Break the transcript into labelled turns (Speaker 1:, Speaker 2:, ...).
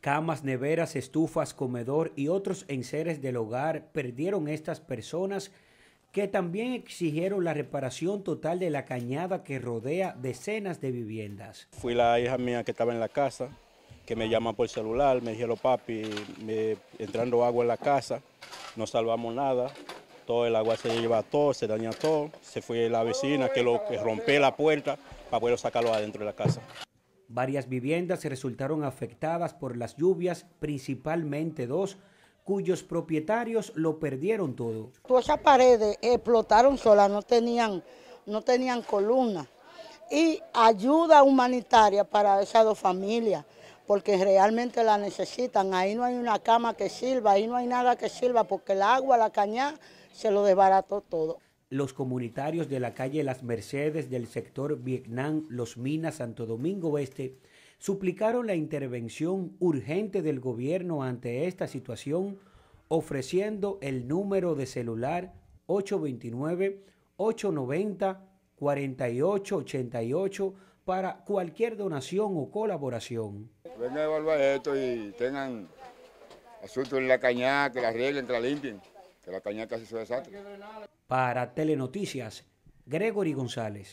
Speaker 1: Camas, neveras, estufas, comedor y otros enseres del hogar perdieron estas personas que también exigieron la reparación total de la cañada que rodea decenas de viviendas.
Speaker 2: Fui la hija mía que estaba en la casa, que me llama por celular, me dijeron papi, me, entrando agua en la casa, no salvamos nada, todo el agua se lleva todo, se daña todo, se fue la vecina que, lo, que rompe la puerta para poder sacarlo adentro de la casa. Varias viviendas resultaron
Speaker 1: afectadas por las lluvias, principalmente dos, cuyos propietarios lo perdieron todo.
Speaker 3: Todas esas paredes explotaron solas, no tenían, no tenían columna. Y ayuda humanitaria para esas dos familias, porque realmente la necesitan. Ahí no hay una cama que sirva, ahí no hay nada que sirva, porque el agua, la caña, se lo desbarató todo
Speaker 1: los comunitarios de la calle Las Mercedes del sector Vietnam, Los Minas, Santo Domingo Oeste, suplicaron la intervención urgente del gobierno ante esta situación, ofreciendo el número de celular 829-890-4888 para cualquier donación o colaboración. Vengan a evaluar esto y tengan asunto en la cañada, que la arreglen, entre la limpien. Para Telenoticias, Gregory González.